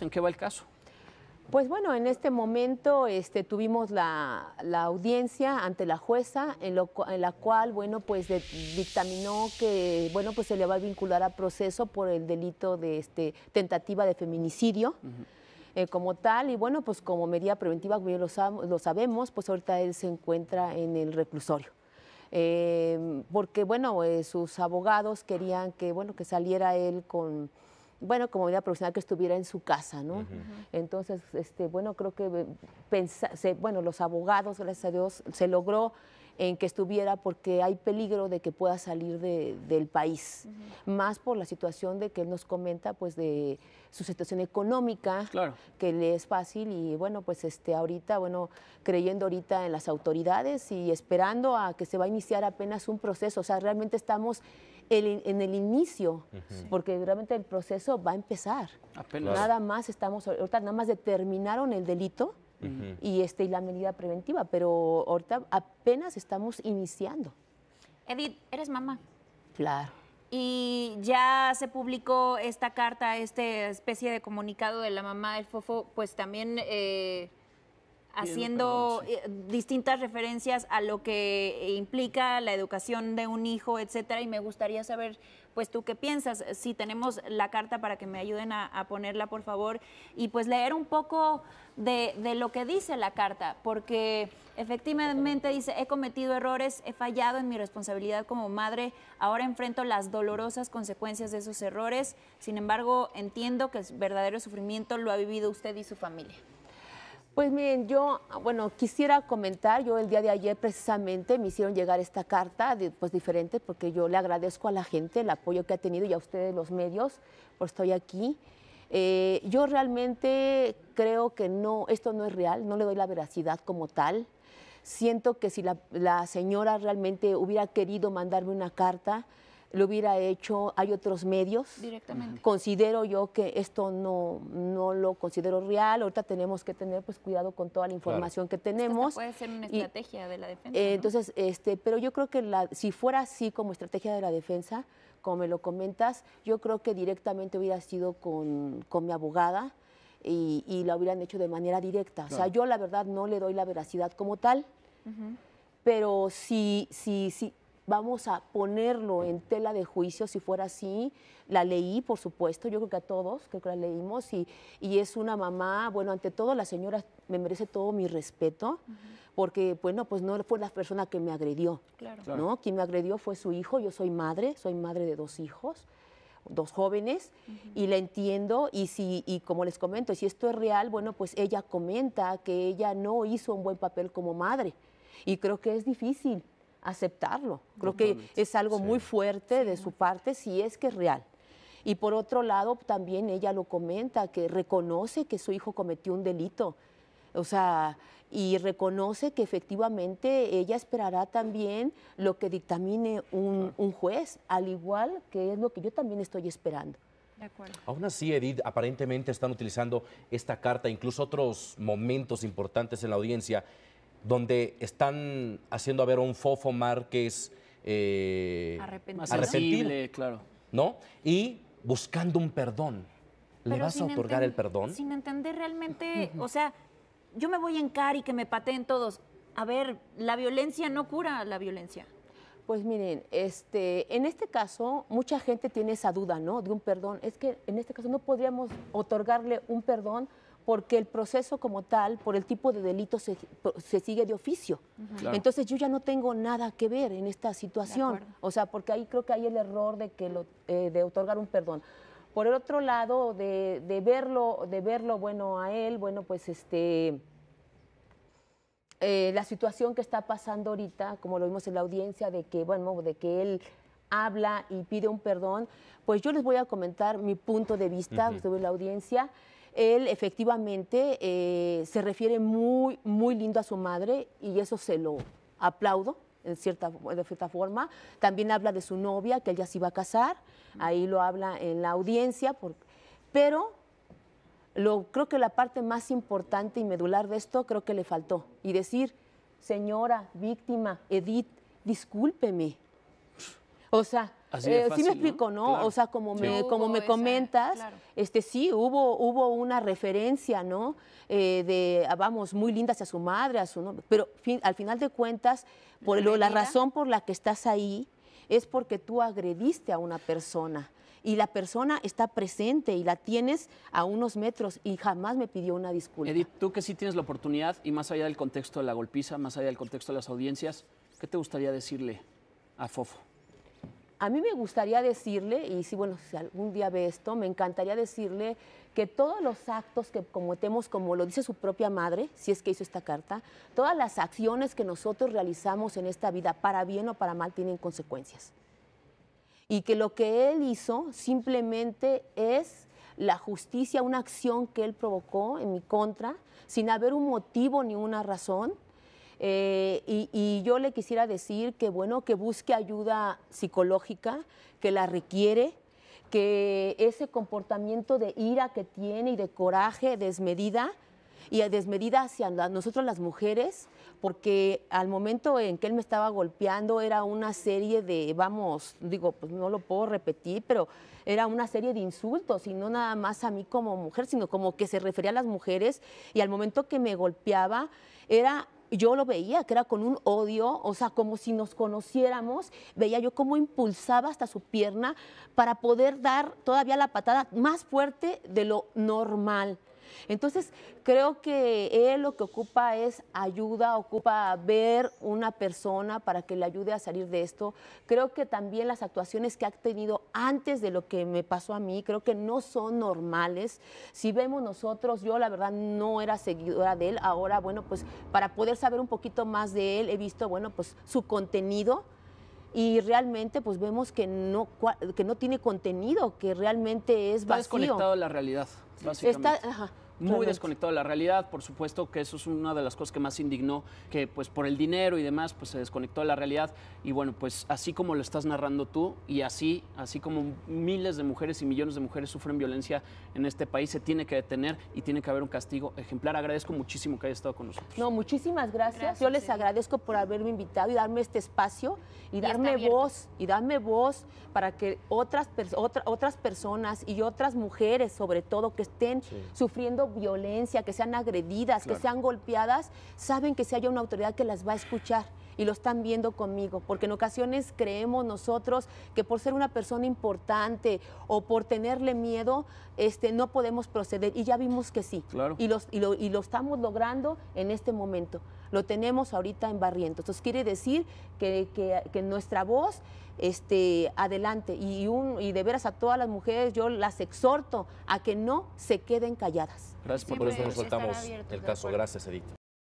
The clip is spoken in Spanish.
¿En qué va el caso? Pues bueno, en este momento este, tuvimos la, la, audiencia ante la jueza, en, lo, en la cual, bueno, pues dictaminó que, bueno, pues se le va a vincular a proceso por el delito de este, tentativa de feminicidio. Eh, como tal, y bueno, pues como medida preventiva, como ya lo, sabemos, pues ahorita él se encuentra en el reclusorio. Eh, porque, bueno, eh, sus abogados querían que, bueno, que saliera él con, bueno, como vida profesional que estuviera en su casa, ¿no? Entonces, este, bueno, creo que eh, se, bueno, los abogados, gracias a Dios, se logró en que estuviera porque hay peligro de que pueda salir del país, más por la situación de que él nos comenta pues de su situación económica, que le es fácil y bueno, pues este ahorita, bueno, creyendo ahorita en las autoridades y esperando a que se va a iniciar apenas un proceso, o sea, realmente estamos en el inicio, porque realmente el proceso va a empezar. Apenas. Nada más estamos, ahorita nada más determinaron el delito y, este, y la medida preventiva, pero ahorita apenas estamos iniciando. Edith, eres mamá. Claro. Y ya se publicó esta carta, esta especie de comunicado de la mamá del Fofo, pues también... Eh, haciendo eh, distintas referencias a lo que eh, implica la educación de un hijo, etcétera, y me gustaría saber pues tú qué piensas, si tenemos la carta para que me ayuden a, ponerla, por favor, y pues leer un poco de, de, lo que dice la carta, porque efectivamente dice, he cometido errores, he fallado en mi responsabilidad como madre, ahora enfrento las dolorosas consecuencias de esos errores, sin embargo, entiendo que el verdadero sufrimiento lo ha vivido usted y su familia. Pues miren, yo, bueno, quisiera comentar, yo el día de ayer precisamente me hicieron llegar esta carta, pues diferente, porque yo le agradezco a la gente el apoyo que ha tenido y a ustedes los medios, por estoy aquí. Eh, yo realmente creo que no, esto no es real, no le doy la veracidad como tal. Siento que si la, la señora realmente hubiera querido mandarme una carta, lo hubiera hecho, hay otros medios. Directamente. Considero yo que esto no, no lo considero real. Ahorita tenemos que tener pues cuidado con toda la información que tenemos. puede ser una estrategia de la defensa. Eh, entonces, este, pero yo creo que si fuera así como estrategia de la defensa, como me lo comentas, yo creo que directamente hubiera sido con, mi abogada. Y, y, la hubieran hecho de manera directa. O sea, yo la verdad no le doy la veracidad como tal, pero si, si, si, vamos a ponerlo en tela de juicio si fuera así. La leí, por supuesto, yo creo que a todos, creo que la leímos y, es una mamá, bueno, ante todo la señora me merece todo mi respeto. Porque, bueno, pues no fue la persona que me agredió. Claro. ¿no? Quien me agredió fue su hijo. Yo soy madre, soy madre de dos hijos dos jóvenes y la entiendo y si y como les comento si esto es real bueno pues ella comenta que ella no hizo un buen papel como madre y creo que es difícil aceptarlo. Creo que es algo muy fuerte de su parte si es que es real. Y por otro lado, también ella lo comenta, que reconoce que su hijo cometió un delito. O sea, y reconoce que efectivamente ella esperará también lo que dictamine un, un juez, al igual que es lo que yo también estoy esperando. De acuerdo. Aún así, Edith, aparentemente están utilizando esta carta, incluso otros momentos importantes en la audiencia, donde están haciendo a ver un Fofo Márquez eh, arrepentido. claro. ¿No? Y buscando un perdón. ¿Le vas a otorgar el perdón? Sin entender realmente, o sea, yo me voy a encar y que me pateen todos. A ver, la violencia no cura la violencia. Pues miren, este, en este caso mucha gente tiene esa duda, ¿no? De un perdón. Es que en este caso no podríamos otorgarle un perdón porque el proceso como tal, por el tipo de delito, se, sigue de oficio. Entonces yo ya no tengo nada que ver en esta situación. O sea, porque ahí creo que hay el error de, que lo, eh, de otorgar un perdón. Por el otro lado, de, verlo, de verlo bueno a él, bueno, pues este... Eh, la situación que está pasando ahorita, como lo vimos en la audiencia, de que, bueno, de que él habla y pide un perdón, pues yo les voy a comentar mi punto de vista uh la audiencia él efectivamente eh, se refiere muy, muy lindo a su madre y eso se lo aplaudo. En cierta, de cierta forma. También habla de su novia, que él ya se iba a casar. Ahí lo habla en la audiencia. pero lo, creo que la parte más importante y medular de esto creo que le faltó. Y decir, señora, víctima, Edith, discúlpeme. O sea, eh, sí me explico, ¿no? O sea, como me, como me comentas, este sí, hubo, hubo una referencia, ¿no? Eh, de, ah, vamos, muy linda hacia su madre, a su nombre. Pero al final de cuentas, por la razón por la que estás ahí es porque tú agrediste a una persona. Y la persona está presente y la tienes a unos metros y jamás me pidió una disculpa. Edith, tú que sí tienes la oportunidad y más allá del contexto de la golpiza, más allá del contexto de las audiencias, ¿qué te gustaría decirle a Fofo? A mí me gustaría decirle, y si bueno, si algún día ve esto, me encantaría decirle que todos los actos que cometemos, como lo dice su propia madre, si es que hizo esta carta, todas las acciones que nosotros realizamos en esta vida, para bien o para mal, tienen consecuencias. Y que lo que él hizo simplemente es la justicia, una acción que él provocó en mi contra, sin haber un motivo ni una razón, eh, y, yo le quisiera decir que, bueno, que busque ayuda psicológica, que la requiere, que ese comportamiento de ira que tiene y de coraje desmedida, y desmedida hacia nosotros las mujeres, porque al momento en que él me estaba golpeando era una serie de, vamos, digo, pues no lo puedo repetir, pero era una serie de insultos y no nada más a mí como mujer, sino como que se refería a las mujeres y al momento que me golpeaba era yo lo veía que era con un odio, o sea, como si nos conociéramos, veía yo cómo impulsaba hasta su pierna para poder dar todavía la patada más fuerte de lo normal. Entonces, creo que él lo que ocupa es ayuda, ocupa ver una persona para que le ayude a salir de esto. Creo que también las actuaciones que ha tenido antes de lo que me pasó a mí, creo que no son normales. Si vemos nosotros, yo la verdad no era seguidora de él, ahora, bueno, pues para poder saber un poquito más de él, he visto, bueno, pues su contenido y realmente pues vemos que no, que no tiene contenido, que realmente es vacío. Está desconectado de la realidad, básicamente. Está, ajá muy desconectado de la realidad. Por supuesto que eso es una de las cosas que más indignó, que pues por el dinero y demás, pues se desconectó de la realidad. Y bueno, pues así como lo estás narrando tú y así, así como miles de mujeres y millones de mujeres sufren violencia en este país, se tiene que detener y tiene que haber un castigo ejemplar. Agradezco muchísimo que haya estado con nosotros. No, muchísimas gracias. Yo les agradezco por haberme invitado y darme este espacio y, darme voz y darme voz para que otras, otras personas y otras mujeres, sobre todo, que estén sufriendo sufriendo violencia, que sean agredidas, que sean golpeadas, saben que si hay una autoridad que las va a escuchar y lo están viendo conmigo, porque en ocasiones creemos nosotros que por ser una persona importante o por tenerle miedo, este, no podemos proceder y ya vimos que sí. Y, los, y, lo, estamos logrando en este momento. Lo tenemos ahorita en barriento. Entonces quiere decir que, nuestra voz este, adelante. Y, y de veras a todas las mujeres yo las exhorto a que no se queden calladas. Gracias por, eso nos soltamos el caso. Gracias, Edith.